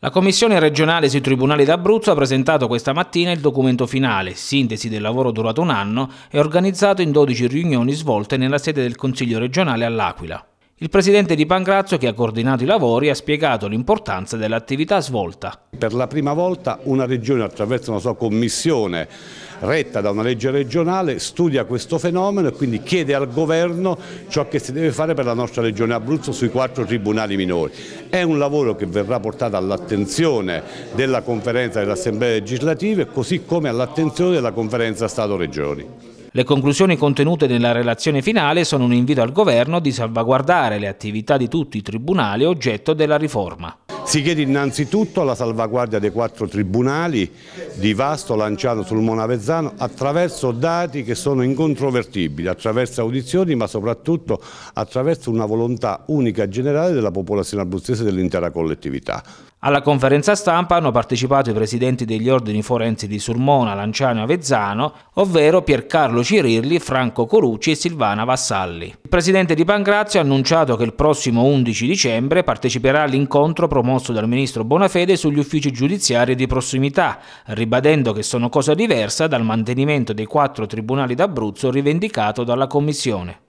La Commissione regionale sui tribunali d'Abruzzo ha presentato questa mattina il documento finale, sintesi del lavoro durato un anno e organizzato in 12 riunioni svolte nella sede del Consiglio regionale all'Aquila. Il presidente di Pancrazio, che ha coordinato i lavori, ha spiegato l'importanza dell'attività svolta. Per la prima volta una regione attraverso una sua commissione retta da una legge regionale studia questo fenomeno e quindi chiede al governo ciò che si deve fare per la nostra regione Abruzzo sui quattro tribunali minori. È un lavoro che verrà portato all'attenzione della conferenza dell'Assemblea legislativa così come all'attenzione della conferenza Stato-Regioni. Le conclusioni contenute nella relazione finale sono un invito al Governo di salvaguardare le attività di tutti i tribunali oggetto della riforma. Si chiede innanzitutto la salvaguardia dei quattro tribunali di Vasto, Lanciano, Sulmona Avezzano attraverso dati che sono incontrovertibili, attraverso audizioni ma soprattutto attraverso una volontà unica e generale della popolazione abruzzese e dell'intera collettività. Alla conferenza stampa hanno partecipato i presidenti degli ordini forensi di Sulmona, Lanciano e Avezzano, ovvero Piercarlo Cirilli, Franco Corucci e Silvana Vassalli. Il presidente di Pancrazio ha annunciato che il prossimo 11 dicembre parteciperà all'incontro promosso dal ministro Bonafede sugli uffici giudiziari di prossimità, ribadendo che sono cosa diversa dal mantenimento dei quattro tribunali d'Abruzzo rivendicato dalla Commissione.